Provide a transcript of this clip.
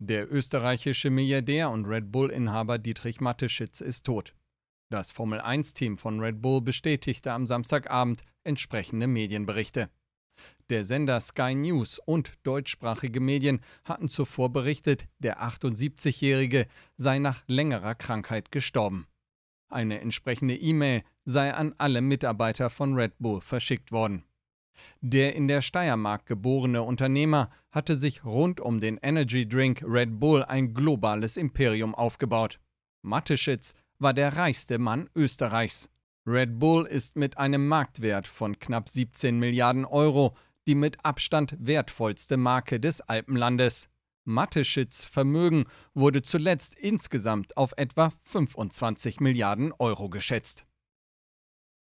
Der österreichische Milliardär und Red Bull-Inhaber Dietrich Mateschitz ist tot. Das Formel-1-Team von Red Bull bestätigte am Samstagabend entsprechende Medienberichte. Der Sender Sky News und deutschsprachige Medien hatten zuvor berichtet, der 78-Jährige sei nach längerer Krankheit gestorben. Eine entsprechende E-Mail sei an alle Mitarbeiter von Red Bull verschickt worden. Der in der Steiermark geborene Unternehmer hatte sich rund um den Energy Drink Red Bull ein globales Imperium aufgebaut. Matteschitz war der reichste Mann Österreichs. Red Bull ist mit einem Marktwert von knapp 17 Milliarden Euro die mit Abstand wertvollste Marke des Alpenlandes. Matteschitz Vermögen wurde zuletzt insgesamt auf etwa 25 Milliarden Euro geschätzt.